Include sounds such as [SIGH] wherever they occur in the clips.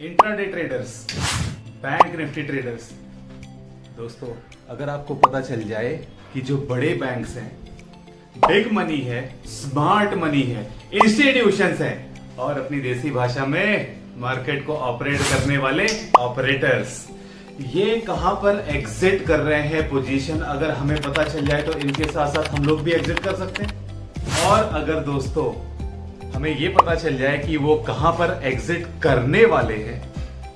intraday traders bank Nifty traders दोस्तों अगर आपको पता चल जाए कि जो बड़े बैंक्स हैं बिग मनी है स्मार्ट मनी है इंस्टीट्यूशंस है और अपनी देसी भाषा में मार्केट को ऑपरेट करने वाले ऑपरेटर्स ये कहां पर एग्जिट कर रहे हैं पोजीशन अगर हमें पता चल जाए तो इनके साथ साथ हम लोग भी एग्जिट कर सकते हैं और अगर दोस्तों हमें ये पता चल जाए कि वो कहां पर एग्जिट करने वाले हैं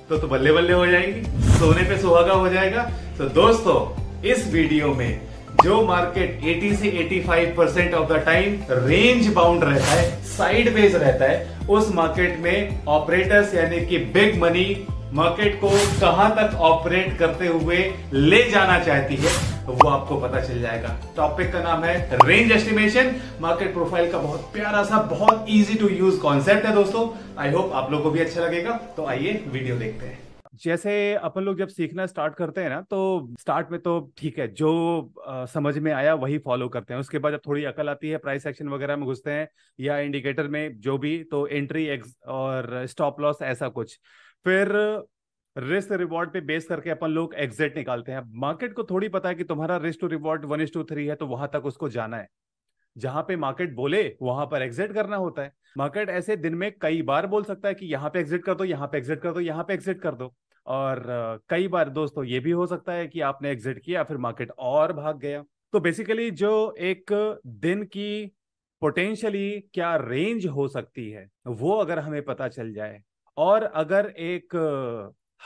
तो तो बल्ले बल्ले हो जाएंगी सोने पे सुहागा हो जाएगा तो दोस्तों इस वीडियो में जो मार्केट 80 से 85 percent of the time range bound रहता है साइड बेस रहता है उस मार्केट में ऑपरेटर्स यानी कि बिग मनी मार्केट को कहां तक ऑपरेट करते हुए ले जाना चाहती है वो आपको पता चल जाएगा टॉपिक का नाम है रेंज एस्टिमेशन मार्केट प्रोफाइल का बहुत प्यारा सा बहुत इजी टू यूज कॉन्सेप्ट है दोस्तों आई होप आप लोगों को भी अच्छा लगेगा तो आइए वीडियो देखते हैं जैसे अपन लोग जब सीखना स्टार्ट करते हैं ना तो स्टार्ट में तो ठीक है जो आ, समझ में आया वही फॉलो करते हैं उसके बाद जब थोड़ी अकल आती है प्राइस एक्शन वगैरह में घुसते हैं या इंडिकेटर में जो भी तो एंट्री और स्टॉप लॉस ऐसा कुछ फिर रिस्क रिवॉर्ड पे बेस करके अपन लोग एग्जिट निकालते हैं मार्केट को थोड़ी पता है कि तुम्हारा risk to reward one is to three है तो वहां तक उसको जाना है जहां पे मार्केट बोले वहां पर एग्जिट करना होता है मार्केट ऐसे दिन में कई बार बोल सकता है कि यहाँ पे एग्जिट कर दो यहाँ पे एग्जिट कर दो यहाँ पे एग्जिट कर दो और कई बार दोस्तों ये भी हो सकता है कि आपने एग्जिट किया फिर मार्केट और भाग गया तो बेसिकली जो एक दिन की पोटेंशियली क्या रेंज हो सकती है वो अगर हमें पता चल जाए और अगर एक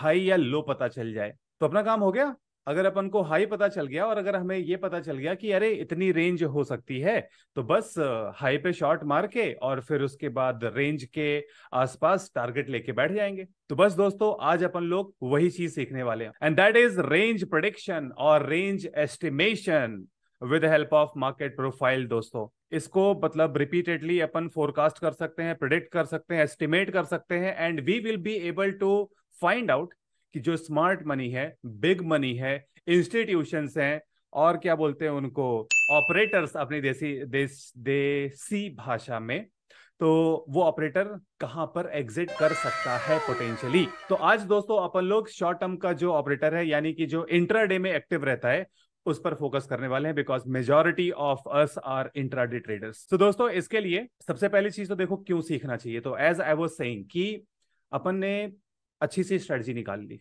हाई uh, या लो पता चल जाए तो अपना काम हो गया अगर अपन को हाई पता चल गया और अगर हमें ये पता चल गया कि अरे इतनी रेंज हो सकती है तो बस हाई uh, पे शॉर्ट मार के और फिर उसके बाद रेंज के आसपास टारगेट लेके बैठ जाएंगे तो बस दोस्तों आज अपन लोग वही चीज सीखने वाले हैं and that is range prediction और range estimation with help of market profile दोस्तों इसको मतलब रिपीटेडली अपन फोरकास्ट कर सकते हैं प्रिडिक्ट कर सकते हैं एस्टिमेट कर सकते हैं and we will be able to find out कि जो स्मार्ट मनी है बिग मनी है इंस्टीट्यूशन हैं और क्या बोलते हैं उनको ऑपरेटर्स अपनी देसी देश देसी भाषा में तो वो ऑपरेटर कहाँ पर एग्जिट कर सकता है पोटेंशियली तो आज दोस्तों अपन लोग शॉर्ट टर्म का जो ऑपरेटर है यानी कि जो इंट्राडे में एक्टिव रहता है उस पर फोकस करने वाले हैं because majority of us are intraday traders तो दोस्तों इसके लिए सबसे पहली चीज तो देखो क्यों सीखना चाहिए तो एज आई वॉज सेइंग कि अपन ने अच्छी सी स्ट्रेटजी निकाल ली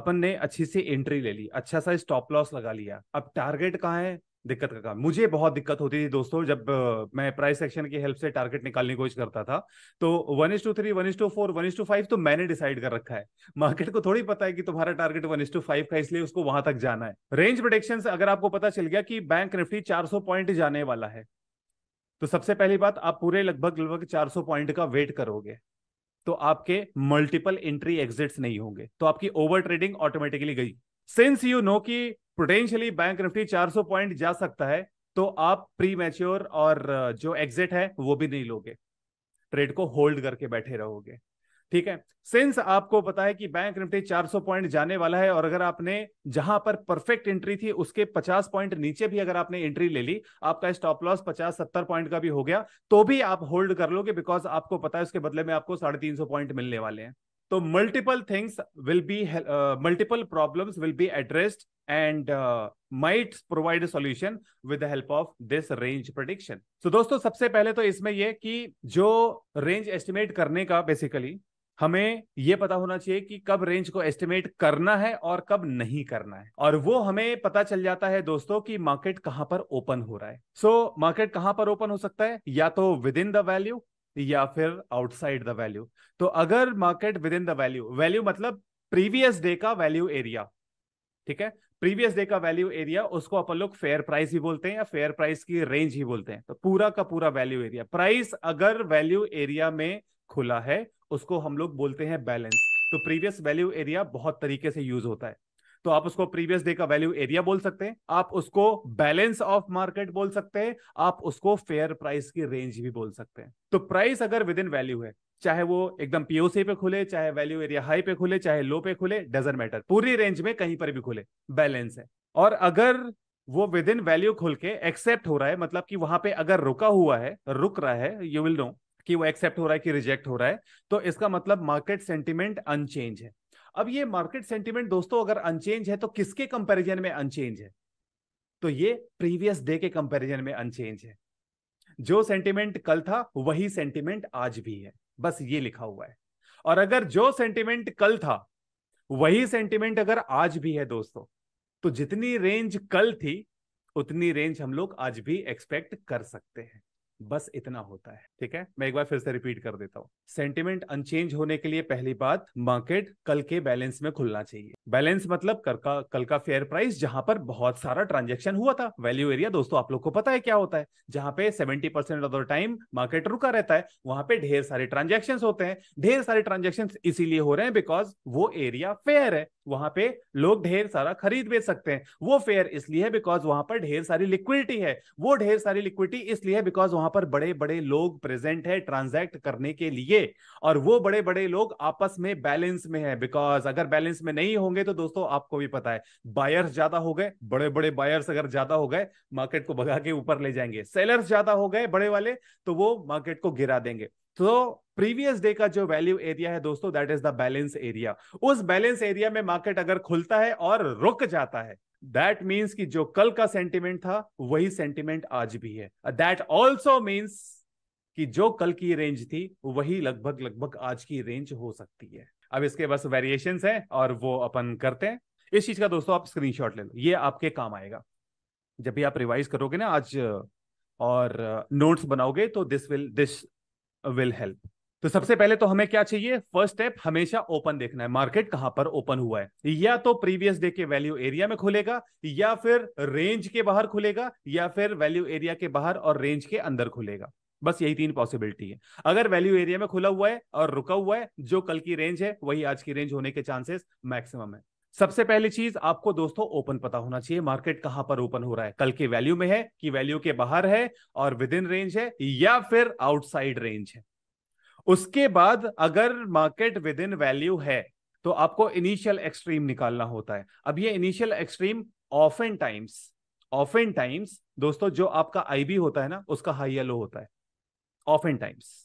अपन ने अच्छी सी एंट्री ले ली अच्छा सा स्टॉप लॉस लगा लिया अब टारगेट कहाँ है दिक्कत का काम मुझे बहुत दिक्कत होती थी दोस्तों जब मैं प्राइस सेक्शन की हेल्प से टारगेट निकालने की कोशिश करता था तो one is to three one is to four one is to five तो मैंने डिसाइड कर रखा है मार्केट को थोड़ी पता है कि तुम्हारा target one is to five का इसलिए उसको वहां तक जाना है रेंज प्रोडिक्शन अगर आपको पता चल गया कि बैंक निफ्टी चार पॉइंट जाने वाला है तो सबसे पहली बात आप पूरे लगभग लगभग चार पॉइंट का वेट करोगे तो आपके मल्टीपल एंट्री एग्जिट्स नहीं होंगे तो आपकी ओवर ट्रेडिंग ऑटोमेटिकली गई सिंस यू नो कि पोटेंशियली बैंक निफ्टी 400 पॉइंट जा सकता है तो आप प्री मैच्योर और uh, जो एग्जिट है वो भी नहीं लोगे ट्रेड को होल्ड करके बैठे रहोगे ठीक है सिंस आपको पता है कि बैंक निफ्टी 400 पॉइंट जाने वाला है और अगर आपने जहां पर परफेक्ट एंट्री थी उसके 50 पॉइंट नीचे भी अगर आपने एंट्री ले ली आपका स्टॉप लॉस 50 70 पॉइंट का भी हो गया तो भी आप होल्ड कर लोगे बिकॉज आपको पता है उसके बदले में आपको साढ़े तीन सौ पॉइंट मिलने वाले हैं तो multiple things will be multiple problems will be addressed and might provide solution with the help of this range prediction so दोस्तों सबसे पहले तो इसमें यह कि जो रेंज एस्टिमेट करने का बेसिकली हमें यह पता होना चाहिए कि कब रेंज को एस्टिमेट करना है और कब नहीं करना है और वो हमें पता चल जाता है दोस्तों कि मार्केट कहां पर ओपन हो रहा है सो so, मार्केट कहां पर ओपन हो सकता है या तो विद इन द वैल्यू या फिर आउटसाइड द वैल्यू तो अगर market within the value value मतलब प्रीवियस डे का वैल्यू एरिया ठीक है प्रीवियस डे का वैल्यू एरिया उसको अपन लोग फेयर प्राइस ही बोलते हैं या फेयर प्राइस की रेंज ही बोलते हैं तो पूरा का पूरा वैल्यू एरिया प्राइस अगर वैल्यू एरिया में खुला है उसको हम लोग बोलते हैं बैलेंस तो प्रीवियस वैल्यू एरिया बहुत तरीके से यूज होता है तो आप उसको प्रीवियस डे का वैल्यू एरिया बोल सकते हैं आप उसको बैलेंस ऑफ मार्केट बोल सकते हैं आप उसको फेयर प्राइस की रेंज भी बोल सकते हैं तो प्राइस अगर विद इन वैल्यू है चाहे वो एकदम पीओसी पे खुले चाहे वैल्यू एरिया हाई पे खुले चाहे लो पे खुले डजेंट मैटर पूरी रेंज में कहीं पर भी खुले बैलेंस है और अगर वो विद इन वैल्यू खुल के एक्सेप्ट हो रहा है मतलब कि वहां पे अगर रुका हुआ है रुक रहा है यू विल नो कि वो एक्सेप्ट हो रहा है कि रिजेक्ट हो रहा है तो इसका मतलब मार्केट सेंटिमेंट अनचेंज है अब ये मार्केट सेंटिमेंट दोस्तों अगर अनचेंज है तो किसके कंपैरिजन में अनचेंज है तो ये प्रीवियस डे के कंपैरिजन में अनचेंज है जो सेंटिमेंट कल था वही सेंटिमेंट आज भी है बस ये लिखा हुआ है और अगर जो सेंटिमेंट कल था वही सेंटिमेंट अगर आज भी है दोस्तों तो जितनी रेंज कल थी उतनी रेंज हम लोग आज भी एक्सपेक्ट कर सकते हैं बस इतना होता है ठीक है मैं एक बार फिर से रिपीट कर देता हूँ सेंटिमेंट अनचेंज होने के लिए पहली बात मार्केट कल के बैलेंस में खुलना चाहिए बैलेंस मतलब कल का कल का फेयर प्राइस जहां पर बहुत सारा ट्रांजेक्शन हुआ था वैल्यू एरिया दोस्तों आप लोग को पता है क्या होता है जहां पे seventy percent of the time market रुका रहता है वहां पे ढेर सारे ट्रांजेक्शन होते हैं ढेर सारे ट्रांजेक्शन इसीलिए हो रहे हैं बिकॉज वो एरिया फेयर है वहां पे लोग ढेर सारा खरीद बेच सकते हैं वो फेयर इसलिए है बिकॉज वहां पर ढेर सारी लिक्विडिटी है वो ढेर सारी लिक्विडिटी इसलिए बिकॉज वहां पर बड़े बड़े लोग प्रेजेंट है ट्रांजैक्ट करने के लिए और वो बड़े बड़े लोग आपस में बैलेंस में है बिकॉज अगर बैलेंस में नहीं होंगे तो दोस्तों आपको भी पता है बायर्स ज्यादा हो गए बड़े बड़े बायर्स अगर ज्यादा हो गए मार्केट को भगा के ऊपर ले जाएंगे सेलर्स ज्यादा हो गए बड़े वाले तो वो मार्केट को गिरा देंगे तो प्रीवियस डे का जो वैल्यू एरिया है दोस्तों that is the balance area उस बैलेंस एरिया में मार्केट अगर खुलता है और रुक जाता है दैट मीन्स कि जो कल का सेंटिमेंट था वही सेंटिमेंट आज भी है दैट ऑल्सो मीन्स कि जो कल की रेंज थी वही लगभग लगभग आज की रेंज हो सकती है अब इसके बस वेरिएशन है और वो अपन करते हैं इस चीज का दोस्तों आप स्क्रीनशॉट ले लो ये आपके काम आएगा जब भी आप रिवाइज करोगे ना आज और नोट्स बनाओगे तो this will this will help तो सबसे पहले तो हमें क्या चाहिए फर्स्ट स्टेप हमेशा ओपन देखना है मार्केट कहां पर ओपन हुआ है या तो प्रीवियस डे के वैल्यू एरिया में खुलेगा या फिर रेंज के बाहर खुलेगा या फिर वैल्यू एरिया के बाहर और रेंज के अंदर खुलेगा बस यही तीन पॉसिबिलिटी है अगर वैल्यू एरिया में खुला हुआ है और रुका हुआ है जो कल की रेंज है वही आज की रेंज होने के चांसेस मैक्सिमम है सबसे पहली चीज आपको दोस्तों ओपन पता होना चाहिए मार्केट कहां पर ओपन हो रहा है कल के वैल्यू में है कि वैल्यू के बाहर है और विद इन रेंज है या फिर आउटसाइड रेंज है उसके बाद अगर मार्केट विद इन वैल्यू है तो आपको इनिशियल एक्सट्रीम निकालना होता है अब ये initial extreme often times often times दोस्तों जो आपका आईबी होता है ना उसका हाई या लो होता है ऑफ एन टाइम्स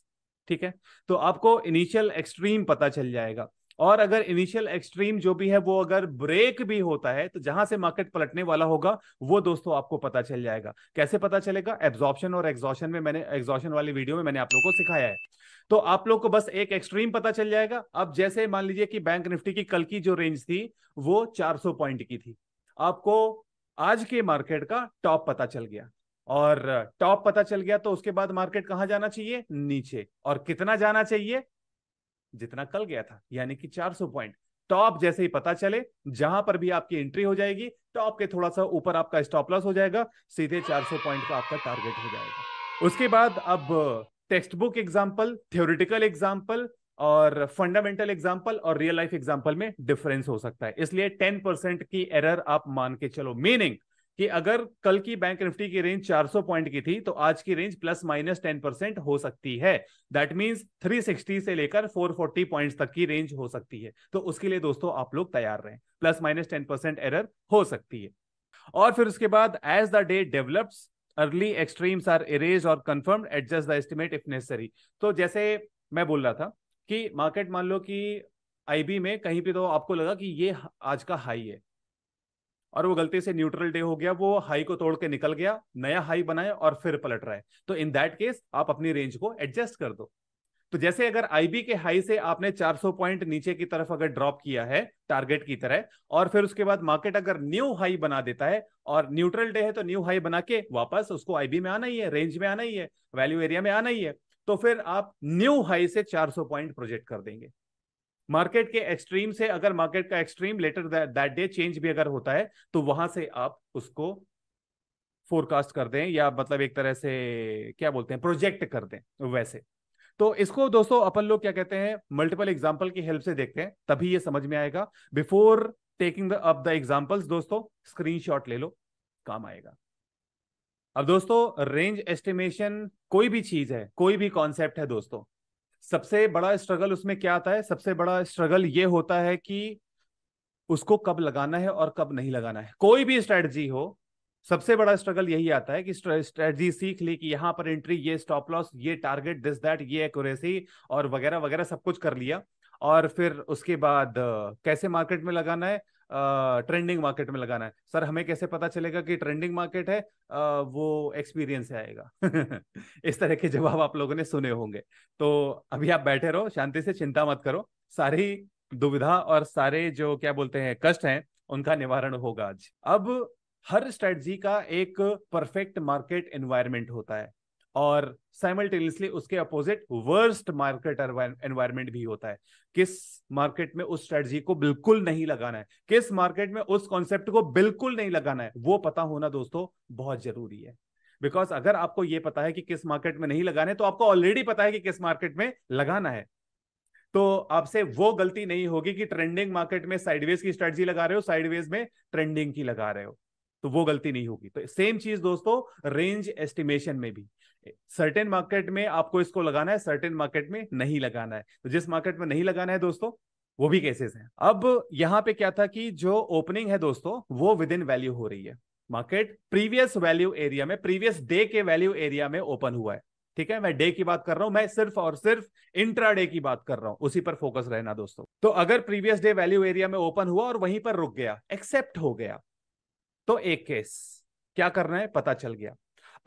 ठीक है तो आपको इनिशियल एक्सट्रीम पता चल जाएगा और अगर इनिशियल एक्सट्रीम जो भी है वो अगर ब्रेक भी होता है तो जहां से मार्केट पलटने वाला होगा वो दोस्तों आपको पता चल जाएगा कैसे पता चलेगा एब्जॉर्प्शन और एग्जॉशन में मैंने एग्जॉशन वाली वीडियो में मैंने आप लोगों को सिखाया है तो आप लोग को बस एक एक्सट्रीम पता चल जाएगा अब जैसे मान लीजिए कि बैंक निफ्टी की कल की जो रेंज थी वो चार पॉइंट की थी आपको आज के मार्केट का टॉप पता चल गया और टॉप पता चल गया तो उसके बाद मार्केट कहां जाना चाहिए नीचे और कितना जाना चाहिए जितना कल गया था यानी कि 400 पॉइंट टॉप जैसे ही पता चले जहां पर भी आपकी एंट्री हो जाएगी टॉप के थोड़ा सा ऊपर आपका स्टॉप लॉस हो जाएगा सीधे 400 पॉइंट का आपका टारगेट हो जाएगा उसके बाद अब textbook example theoretical example और फंडामेंटल एग्जाम्पल और रियल लाइफ एग्जाम्पल में डिफरेंस हो सकता है इसलिए टेन परसेंट की एरर आप मान के चलो मीनिंग कि अगर कल की बैंक निफ्टी की रेंज 400 पॉइंट की थी तो आज की रेंज प्लस माइनस 10 परसेंट हो सकती है दैट मीन्स 360 से लेकर 440 पॉइंट्स तक की रेंज हो सकती है तो उसके लिए दोस्तों आप लोग तैयार रहें प्लस माइनस 10 परसेंट एरर हो सकती है और फिर उसके बाद as the day develops early extremes are erased और confirm adjust the estimate if necessary तो जैसे मैं बोल रहा था कि मार्केट मान लो कि आईबी में कहीं पे तो आपको लगा कि ये आज का हाई है और वो गलती से न्यूट्रल डे हो गया वो हाई को तोड़ के निकल गया नया हाई बनाए और फिर पलट रहा है तो इन दैट केस आप अपनी रेंज को एडजस्ट कर दो तो जैसे अगर आईबी के हाई से आपने 400 पॉइंट नीचे की तरफ अगर ड्रॉप किया है टारगेट की तरह और फिर उसके बाद मार्केट अगर न्यू हाई बना देता है और न्यूट्रल डे है तो न्यू हाई बना के वापस उसको आईबी में आना ही है रेंज में आना ही है वैल्यू एरिया में आना ही है तो फिर आप न्यू हाई से 400 पॉइंट प्रोजेक्ट कर देंगे मार्केट के एक्सट्रीम से अगर मार्केट का extreme later that day change भी अगर होता है तो वहां से आप उसको फोरकास्ट कर दें या मतलब एक तरह से क्या बोलते हैं प्रोजेक्ट कर दें वैसे तो इसको दोस्तों अपन लोग क्या कहते हैं मल्टीपल एग्जाम्पल की हेल्प से देखते हैं तभी ये समझ में आएगा before taking up the examples दोस्तों स्क्रीन ले लो काम आएगा अब दोस्तों रेंज एस्टिमेशन कोई भी चीज है कोई भी कॉन्सेप्ट है दोस्तों सबसे बड़ा स्ट्रगल उसमें क्या आता है सबसे बड़ा स्ट्रगल ये होता है कि उसको कब लगाना है और कब नहीं लगाना है कोई भी स्ट्रेटजी हो सबसे बड़ा स्ट्रगल यही आता है कि स्ट्रेटजी सीख ली कि यहाँ पर एंट्री ये स्टॉप लॉस ये टारगेट दिस दैट ये एक्यूरेसी और वगैरह वगैरह सब कुछ कर लिया और फिर उसके बाद कैसे मार्केट में लगाना है ट्रेंडिंग मार्केट में लगाना है सर हमें कैसे पता चलेगा कि ट्रेंडिंग मार्केट है आ, वो एक्सपीरियंस आएगा [LAUGHS] इस तरह के जवाब आप लोगों ने सुने होंगे तो अभी आप बैठे रहो शांति से चिंता मत करो सारी दुविधा और सारे जो क्या बोलते हैं कष्ट हैं उनका निवारण होगा आज अब हर स्ट्रेटजी का एक परफेक्ट मार्केट एनवायरमेंट होता है और साइमल्टेनियसली उसके अपोजिट वर्स्ट मार्केट एनवायरमेंट भी होता है किस मार्केट में उस स्ट्रेटजी को बिल्कुल नहीं लगाना है किस मार्केट में उस कॉन्सेप्ट को बिल्कुल नहीं लगाना है वो पता होना दोस्तों बहुत जरूरी है बिकॉज अगर आपको ये पता है कि किस मार्केट में नहीं लगाना है तो आपको ऑलरेडी पता है कि किस मार्केट में लगाना है तो आपसे वो गलती नहीं होगी कि ट्रेंडिंग मार्केट में साइडवेज की स्ट्रेटजी लगा रहे हो साइडवेज में ट्रेंडिंग की लगा रहे हो तो वो गलती नहीं होगी तो सेम चीज दोस्तों रेंज एस्टिमेशन में भी सर्टेन मार्केट में आपको इसको लगाना है सर्टेन मार्केट में नहीं लगाना है तो जिस मार्केट में नहीं लगाना है दोस्तों वो भी केसेस हैं अब यहाँ पे क्या था कि जो ओपनिंग है दोस्तों वो विद इन वैल्यू हो रही है मार्केट प्रीवियस वैल्यू एरिया में प्रीवियस डे के वैल्यू एरिया में ओपन हुआ है ठीक है मैं डे की बात कर रहा हूं मैं सिर्फ और सिर्फ इंट्रा डे की बात कर रहा हूं उसी पर फोकस रहना दोस्तों तो अगर प्रीवियस डे वैल्यू एरिया में ओपन हुआ और वहीं पर रुक गया एक्सेप्ट हो गया तो एक केस क्या करना है पता चल गया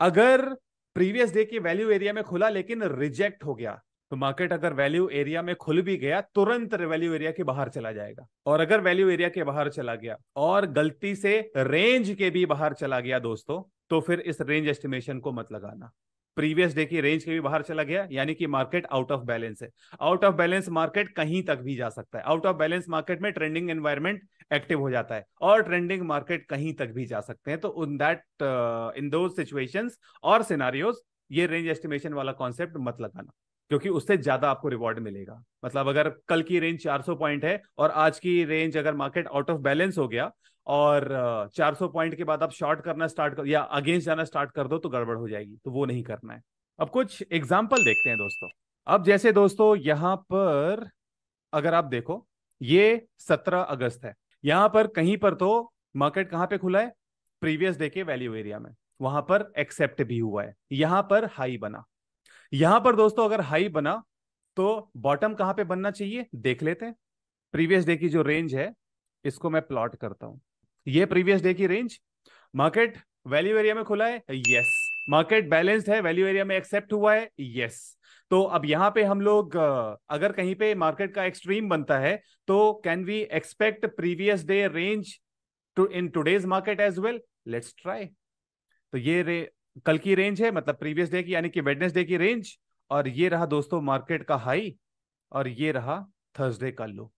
अगर प्रीवियस डे की वैल्यू एरिया में खुला लेकिन रिजेक्ट हो गया तो मार्केट अगर वैल्यू एरिया में खुल भी गया तुरंत वैल्यू एरिया के बाहर चला जाएगा और अगर वैल्यू एरिया के बाहर चला गया और गलती से रेंज के भी बाहर चला गया दोस्तों तो फिर इस रेंज एस्टिमेशन को मत लगाना प्रीवियस डे की रेंज के भी बाहर चला गया यानी कि मार्केट आउट ऑफ बैलेंस है आउट ऑफ बैलेंस मार्केट कहीं तक भी जा सकता है आउट ऑफ बैलेंस मार्केट में ट्रेंडिंग एनवायरमेंट एक्टिव हो जाता है और ट्रेंडिंग मार्केट कहीं तक भी जा सकते हैं तो उन दैट इन दो सिचुएशन और सिनारियोज ये रेंज एस्टिमेशन वाला कॉन्सेप्ट मत लगाना क्योंकि उससे ज्यादा आपको रिवॉर्ड मिलेगा मतलब अगर कल की रेंज 400 पॉइंट है और आज की रेंज अगर मार्केट आउट ऑफ बैलेंस हो गया और 400 पॉइंट के बाद आप शॉर्ट करना स्टार्ट कर या अगेंस्ट जाना स्टार्ट कर दो तो गड़बड़ हो जाएगी तो वो नहीं करना है अब कुछ एग्जाम्पल देखते हैं दोस्तों अब जैसे दोस्तों यहाँ पर अगर आप देखो ये 17 अगस्त है यहां पर कहीं पर तो मार्केट कहाँ पे खुला है प्रीवियस डे के वैल्यू एरिया में वहां पर एक्सेप्ट भी हुआ है यहां पर हाई बना यहां पर दोस्तों अगर हाई बना तो बॉटम कहाँ पे बनना चाहिए देख लेते हैं प्रीवियस डे की जो रेंज है इसको मैं प्लॉट करता हूँ ये प्रीवियस डे की रेंज मार्केट वैल्यू एरिया में खुला है यस मार्केट बैलेंस्ड है वैल्यू एरिया में एक्सेप्ट हुआ है यस तो अब यहाँ पे हम लोग अगर कहीं पे मार्केट का एक्सट्रीम बनता है तो can we expect previous day range to in today's market as well let's try तो ये रे, कल की रेंज है मतलब प्रीवियस डे की यानी कि वेडनेसडे की रेंज और ये रहा दोस्तों मार्केट का हाई और ये रहा थर्सडे का लो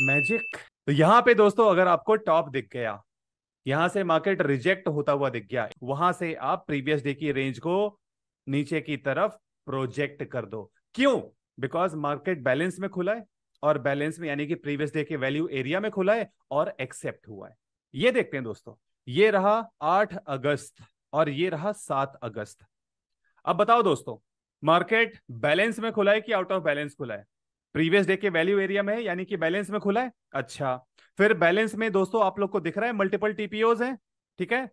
मैजिक तो यहां पे दोस्तों अगर आपको टॉप दिख गया यहां से मार्केट रिजेक्ट होता हुआ दिख गया वहां से आप प्रीवियस डे की रेंज को नीचे की तरफ प्रोजेक्ट कर दो क्यों बिकॉज मार्केट बैलेंस में खुला है और बैलेंस में यानी कि प्रीवियस डे के वैल्यू एरिया में खुला है और एक्सेप्ट हुआ है ये देखते हैं दोस्तों ये रहा आठ अगस्त और ये रहा सात अगस्त अब बताओ दोस्तों मार्केट बैलेंस में खुला है कि आउट ऑफ बैलेंस खुला है प्रीवियस डे के वैल्यू एरिया में यानी कि बैलेंस में खुला है अच्छा फिर बैलेंस में दोस्तों आप लोग को दिख रहा है मल्टीपल टीपीओज हैं ठीक है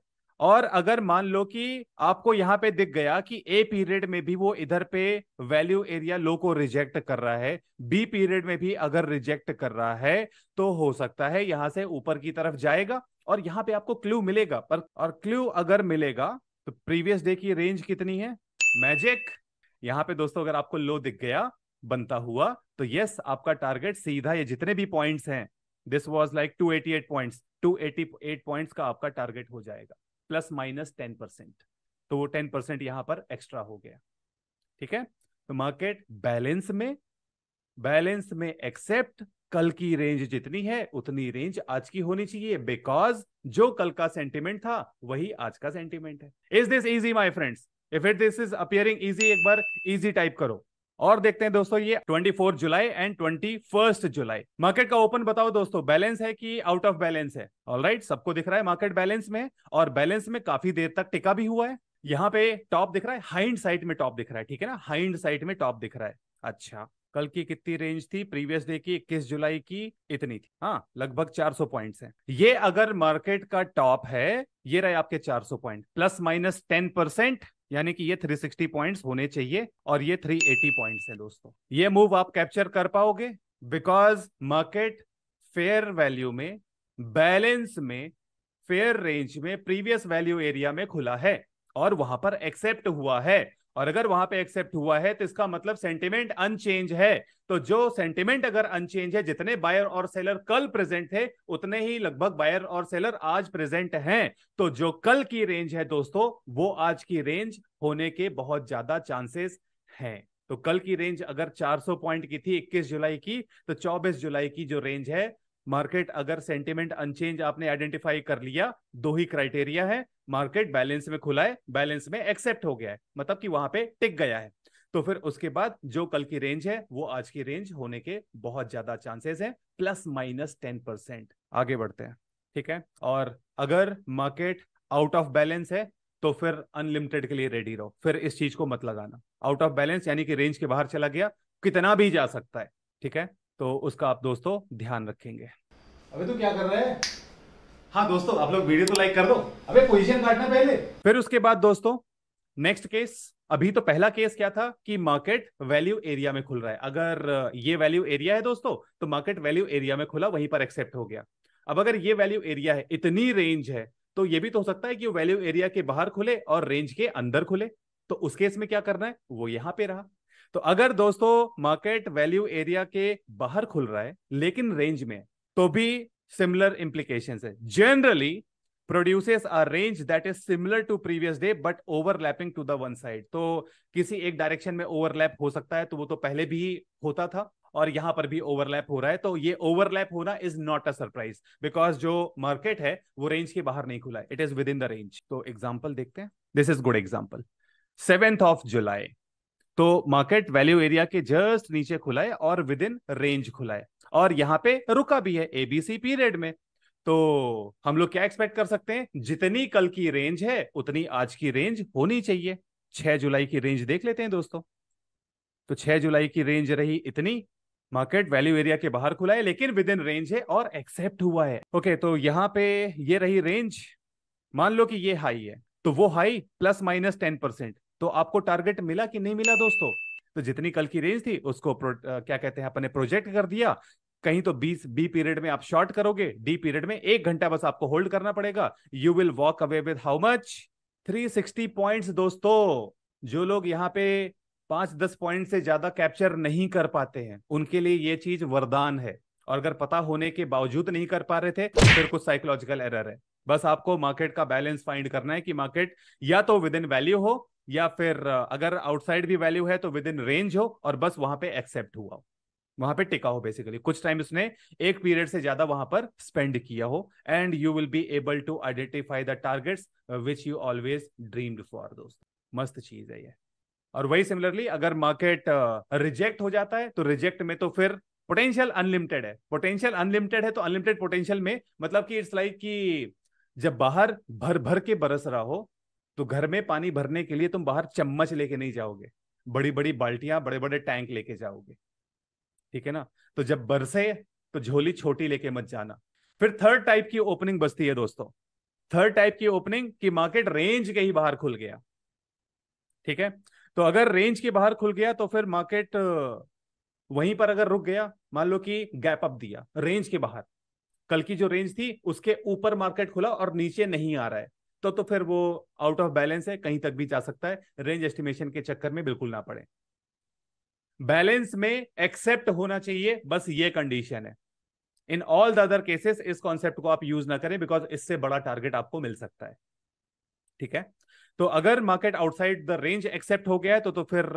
और अगर मान लो कि आपको यहाँ पे दिख गया कि ए पीरियड में भी वो इधर पे वैल्यू एरिया लो को रिजेक्ट कर रहा है बी पीरियड में भी अगर रिजेक्ट कर रहा है तो हो सकता है यहां से ऊपर की तरफ जाएगा और यहाँ पे आपको क्ल्यू मिलेगा पर और क्ल्यू अगर मिलेगा तो प्रीवियस डे की रेंज कितनी है मैजिक यहाँ पे दोस्तों अगर आपको लो दिख गया बनता हुआ तो यस आपका टारगेट सीधा ये जितने भी पॉइंट्स हैं this was like 288 points 288 points का आपका टारगेट हो जाएगा प्लस माइनस टेन परसेंट तो वो टेन परसेंट यहां पर एक्स्ट्रा हो गया ठीक है तो मार्केट बैलेंस में बैलेंस में एक्सेप्ट कल की रेंज जितनी है उतनी रेंज आज की होनी चाहिए बिकॉज जो कल का सेंटिमेंट था वही आज का सेंटिमेंट है is this easy my friends if it this is appearing easy एक बार इजी टाइप करो और देखते हैं दोस्तों ये 24 जुलाई एंड 21 जुलाई मार्केट का ओपन बताओ दोस्तों बैलेंस है कि आउट ऑफ बैलेंस है ऑल राइट right, सबको दिख रहा है मार्केट बैलेंस में और बैलेंस में काफी देर तक टिका भी हुआ है यहाँ पे टॉप दिख रहा है हाइंड साइड में टॉप दिख रहा है ठीक है ना हाइंड साइड में टॉप दिख रहा है अच्छा कल की कितनी रेंज थी प्रीवियस डे की इक्कीस जुलाई की इतनी थी हाँ लगभग 400 पॉइंट्स हैं ये अगर मार्केट का टॉप है ये रहे आपके 400 पॉइंट प्लस माइनस 10 परसेंट यानी कि ये 360 पॉइंट्स होने चाहिए और ये 380 पॉइंट्स हैं दोस्तों ये मूव आप कैप्चर कर पाओगे बिकॉज मार्केट फेयर वैल्यू में बैलेंस में फेयर रेंज में प्रीवियस वैल्यू एरिया में खुला है और वहां पर एक्सेप्ट हुआ है और अगर वहां पे एक्सेप्ट हुआ है तो इसका मतलब सेंटिमेंट अनचेंज है तो जो सेंटिमेंट अगर अनचेंज है जितने बायर और सेलर कल प्रेजेंट थे उतने ही लगभग बायर और सेलर आज प्रेजेंट हैं तो जो कल की रेंज है दोस्तों वो आज की रेंज होने के बहुत ज्यादा चांसेस हैं तो कल की रेंज अगर 400 पॉइंट की थी 21 जुलाई की तो 24 जुलाई की जो रेंज है मार्केट अगर सेंटिमेंट अनचेंज आपने आइडेंटिफाई कर लिया दो ही क्राइटेरिया है मार्केट बैलेंस में खुला है बैलेंस में एक्सेप्ट हो गया है मतलब कि वहां पे टिक गया है तो फिर उसके बाद जो कल की रेंज है वो आज की रेंज होने के बहुत ज्यादा चांसेस हैं प्लस माइनस टेन परसेंट आगे बढ़ते हैं ठीक है और अगर मार्केट आउट ऑफ बैलेंस है तो फिर अनलिमिटेड के लिए रेडी रहो फिर इस चीज को मत लगाना आउट ऑफ बैलेंस यानी कि रेंज के बाहर चला गया कितना भी जा सकता है ठीक है तो उसका आप दोस्तों ध्यान रखेंगे अबे तू क्या कर रहा है हाँ दोस्तों आप लोग वीडियो तो लाइक कर दो अबे पोजीशन काटना पहले फिर उसके बाद दोस्तों नेक्स्ट केस अभी तो पहला केस क्या था कि मार्केट वैल्यू एरिया में खुल रहा है अगर ये वैल्यू एरिया है दोस्तों तो मार्केट वैल्यू एरिया में खुला वहीं पर एक्सेप्ट हो गया अब अगर ये वैल्यू एरिया है इतनी रेंज है तो ये भी तो हो सकता है कि वैल्यू एरिया के बाहर खुले और रेंज के अंदर खुले तो उस केस में क्या करना है वो यहां पे रहा तो अगर दोस्तों मार्केट वैल्यू एरिया के बाहर खुल रहा है लेकिन रेंज में तो भी सिमिलर इंप्लीकेशन है generally produces a range that is similar to previous day but overlapping to the one side तो किसी एक डायरेक्शन में ओवरलैप हो सकता है तो वो तो पहले भी होता था और यहां पर भी ओवरलैप हो रहा है तो ये ओवरलैप होना is not a surprise because जो मार्केट है वो रेंज के बाहर नहीं खुला it is within the range तो एग्जाम्पल देखते हैं this is good example seventh of July तो मार्केट वैल्यू एरिया के जस्ट नीचे खुला है और विद इन रेंज खुला है और यहाँ पे रुका भी है एबीसी पीरियड में तो हम लोग क्या एक्सपेक्ट कर सकते हैं जितनी कल की रेंज है उतनी आज की रेंज होनी चाहिए छह जुलाई की रेंज देख लेते हैं दोस्तों तो छह जुलाई की रेंज रही इतनी मार्केट वैल्यू एरिया के बाहर खुला है लेकिन विद इन रेंज है और एक्सेप्ट हुआ है ओके okay, तो यहाँ पे ये रही रेंज मान लो कि ये हाई है तो वो high plus minus ten percent तो आपको टारगेट मिला कि नहीं मिला दोस्तों तो जितनी कल की रेंज थी उसको प्रो, आ, क्या कहते हैं अपने प्रोजेक्ट कर दिया कहीं तो बीस बी पीरियड में आप शॉर्ट करोगे डी पीरियड में एक घंटा बस आपको होल्ड करना पड़ेगा you will walk away with how much three sixty point दोस्तों जो लोग यहाँ पे पांच दस पॉइंट से ज्यादा कैप्चर नहीं कर पाते हैं उनके लिए ये चीज वरदान है और अगर पता होने के बावजूद नहीं कर पा रहे थे फिर कुछ साइकोलॉजिकल एरर है बस आपको मार्केट का बैलेंस फाइंड करना है कि मार्केट या तो विद इन वैल्यू हो या फिर अगर आउटसाइड भी वैल्यू है तो विद इन रेंज हो और बस वहां पे एक्सेप्ट हुआ हो वहां पे टिका हो बेसिकली कुछ टाइम उसने एक पीरियड से ज्यादा वहां पर स्पेंड किया हो and you will be able to identify the targets which you always dreamed for दोस्त मस्त चीज है ये और वही सिमिलरली अगर मार्केट रिजेक्ट uh, हो जाता है तो रिजेक्ट में तो फिर पोटेंशियल अनलिमिटेड है पोटेंशियल अनलिमिटेड है तो अनलिमिटेड पोटेंशियल में मतलब कि इट्स लाइक कि जब बाहर भर भर के बरस रहा हो तो घर में पानी भरने के लिए तुम बाहर चम्मच लेके नहीं जाओगे बड़ी बड़ी बाल्टियां बड़े बड़े टैंक लेके जाओगे ठीक है ना तो जब बरसे तो झोली छोटी लेके मत जाना फिर थर्ड टाइप की ओपनिंग बचती है दोस्तों थर्ड टाइप की ओपनिंग की मार्केट रेंज के ही बाहर खुल गया ठीक है तो अगर रेंज के बाहर खुल गया तो फिर मार्केट वहीं पर अगर रुक गया मान लो कि गैप अप दिया रेंज के बाहर कल की जो रेंज थी उसके ऊपर मार्केट खुला और नीचे नहीं आ रहा है तो तो फिर वो आउट ऑफ बैलेंस है कहीं तक भी जा सकता है रेंज एस्टिमेशन के चक्कर में बिल्कुल ना पड़े बैलेंस में एक्सेप्ट होना चाहिए बस ये कंडीशन है in all the other cases इस कॉन्सेप्ट को आप यूज ना करें बिकॉज इससे बड़ा टारगेट आपको मिल सकता है ठीक है तो अगर market outside the range accept हो गया है तो तो फिर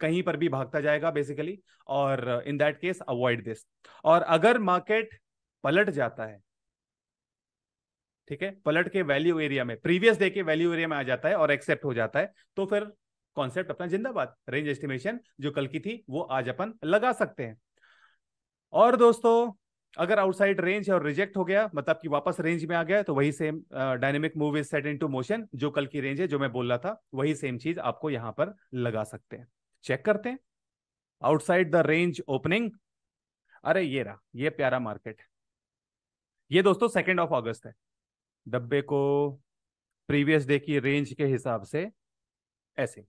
कहीं पर भी भागता जाएगा बेसिकली और in that case avoid this और अगर मार्केट पलट जाता है ठीक है पलट के वैल्यू एरिया में प्रीवियस डे के वैल्यू एरिया में आ जाता है और एक्सेप्ट हो जाता है तो फिर कॉन्सेप्ट अपना जिंदाबाद रेंज एस्टिमेशन जो कल की थी वो आज अपन लगा सकते हैं और दोस्तों अगर आउटसाइड रेंज है और रिजेक्ट हो गया मतलब कि वापस रेंज में आ गया तो वही same dynamic move is set into motion जो कल की रेंज है जो मैं बोल रहा था वही सेम चीज आपको यहां पर लगा सकते हैं चेक करते हैं आउटसाइड द रेंज ओपनिंग अरे ये रहा ये प्यारा मार्केट ये दोस्तों सेकेंड ऑफ ऑगस्ट है डब्बे को प्रीवियस डे की रेंज के हिसाब से ऐसे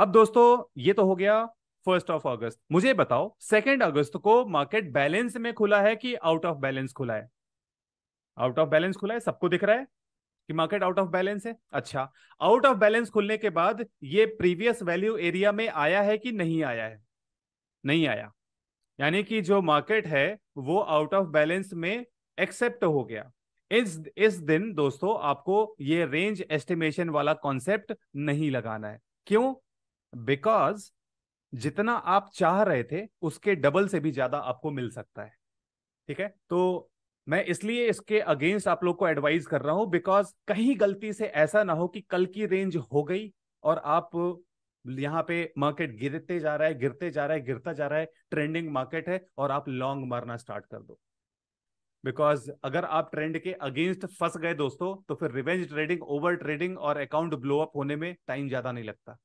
अब दोस्तों ये तो हो गया फर्स्ट ऑफ अगस्त मुझे बताओ सेकेंड अगस्त को मार्केट बैलेंस में खुला है कि आउट ऑफ बैलेंस खुला है आउट ऑफ बैलेंस खुला है सबको दिख रहा है कि मार्केट आउट ऑफ बैलेंस है अच्छा आउट ऑफ बैलेंस खुलने के बाद ये प्रीवियस वैल्यू एरिया में आया है कि नहीं आया है नहीं आया यानी कि जो मार्केट है वो आउट ऑफ बैलेंस में एक्सेप्ट हो गया इस इस दिन दोस्तों आपको ये रेंज एस्टिमेशन वाला कॉन्सेप्ट नहीं लगाना है क्यों बिकॉज जितना आप चाह रहे थे उसके डबल से भी ज्यादा आपको मिल सकता है ठीक है तो मैं इसलिए इसके अगेंस्ट आप लोग को एडवाइज कर रहा हूं बिकॉज कहीं गलती से ऐसा ना हो कि कल की रेंज हो गई और आप यहाँ पे मार्केट गिरते जा रहा है गिरते जा रहा है गिरता जा रहा है ट्रेंडिंग मार्केट है और आप लॉन्ग मारना स्टार्ट कर दो बिकॉज अगर आप ट्रेंड के अगेंस्ट फंस गए दोस्तों तो फिर रिवेंज ट्रेडिंग ओवर ट्रेडिंग और अकाउंट ब्लो अप होने में टाइम ज्यादा नहीं लगता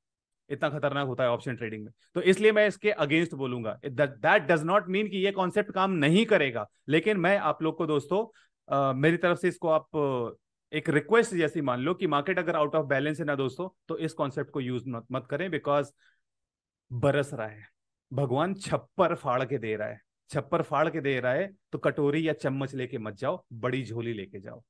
इतना खतरनाक होता है ऑप्शन ट्रेडिंग में तो इसलिए मैं इसके अगेंस्ट बोलूंगा दैट डज नॉट मीन कि ये कॉन्सेप्ट काम नहीं करेगा लेकिन मैं आप लोग को दोस्तों आ, मेरी तरफ से इसको आप एक रिक्वेस्ट जैसी मान लो कि मार्केट अगर आउट ऑफ बैलेंस है ना दोस्तों तो इस कॉन्सेप्ट को यूज मत, मत करें बिकॉज बरस रहा है भगवान छप्पर फाड़ के दे रहा है छप्पर फाड़ के दे रहा है तो कटोरी या चम्मच लेके मत जाओ बड़ी झोली लेके जाओ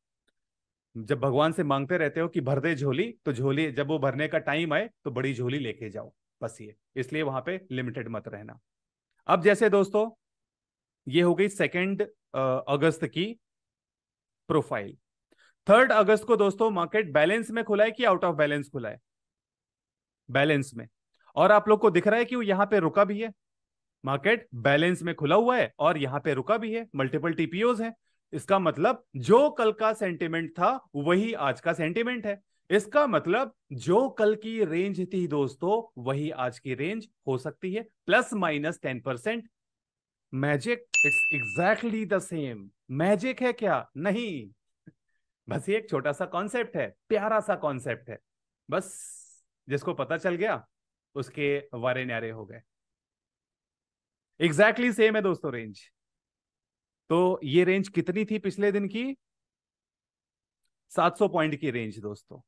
जब भगवान से मांगते रहते हो कि भर दे झोली तो झोली जब वो भरने का टाइम आए तो बड़ी झोली लेके जाओ बस ये इसलिए वहां पे लिमिटेड मत रहना अब जैसे दोस्तों ये हो गई सेकेंड अगस्त की प्रोफाइल थर्ड अगस्त को दोस्तों मार्केट बैलेंस में खुला है कि आउट ऑफ बैलेंस खुला है बैलेंस में और आप लोग को दिख रहा है कि वो यहां पे रुका भी है मार्केट बैलेंस में खुला हुआ है और यहाँ पे रुका भी है मल्टीपल टीपीओज है इसका मतलब जो कल का सेंटिमेंट था वही आज का सेंटिमेंट है इसका मतलब जो कल की रेंज थी दोस्तों वही आज की रेंज हो सकती है plus minus ten percent magic it's exactly the same magic है क्या नहीं बस ये एक छोटा सा कॉन्सेप्ट है प्यारा सा कॉन्सेप्ट है बस जिसको पता चल गया उसके वारे न्यारे हो गए एग्जैक्टली सेम है दोस्तों रेंज तो ये रेंज कितनी थी पिछले दिन की 700 पॉइंट की रेंज दोस्तों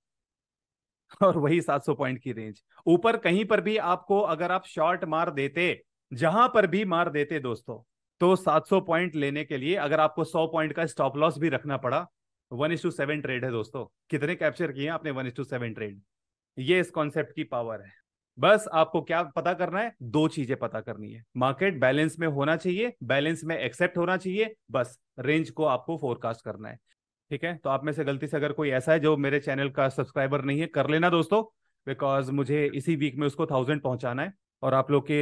और वही 700 पॉइंट की रेंज ऊपर कहीं पर भी आपको अगर आप शॉर्ट मार देते जहां पर भी मार देते दोस्तों तो 700 पॉइंट लेने के लिए अगर आपको 100 पॉइंट का स्टॉप लॉस भी रखना पड़ा one is to seven trade है दोस्तों कितने कैप्चर किए आपने वन इस टू सेवन ट्रेड ये इस कॉन्सेप्ट की पावर है बस आपको क्या पता करना है दो चीजें पता करनी है मार्केट बैलेंस में होना चाहिए बैलेंस में एक्सेप्ट होना चाहिए बस रेंज को आपको फोरकास्ट करना है ठीक है तो आप में से गलती से अगर कोई ऐसा है जो मेरे चैनल का सब्सक्राइबर नहीं है कर लेना दोस्तों बिकॉज मुझे इसी वीक में उसको थाउजेंड पहुंचाना है और आप लोग के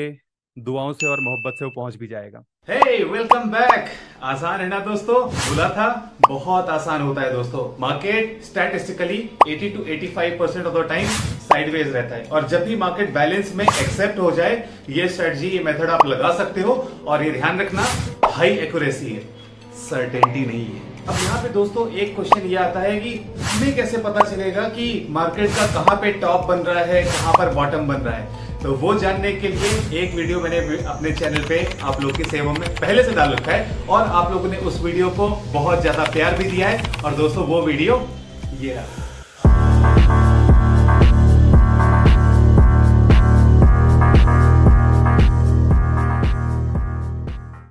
दुआओं से और मोहब्बत से वो पहुंच भी जाएगा हे वेलकम बैक आसान है ना दोस्तों बोला था बहुत आसान होता है दोस्तों market statistically 80 to 85 percent of the time sideways रहता है और जब भी मार्केट बैलेंस में एक्सेप्ट हो जाए ये स्ट्रेटजी ये मेथड आप लगा सकते हो और ये ध्यान रखना हाई एक्यूरेसी है सर्टेनिटी नहीं है अब यहाँ पे दोस्तों एक क्वेश्चन ये आता है कि हमें कैसे पता चलेगा कि मार्केट का कहाँ पे टॉप बन रहा है कहाँ पर बॉटम बन रहा है तो वो जानने के लिए एक वीडियो मैंने अपने चैनल पे आप लोग की सेवा में पहले से डाल रखा है और आप लोगों ने उस वीडियो को बहुत ज्यादा प्यार भी दिया है और दोस्तों वो वीडियो ये रहा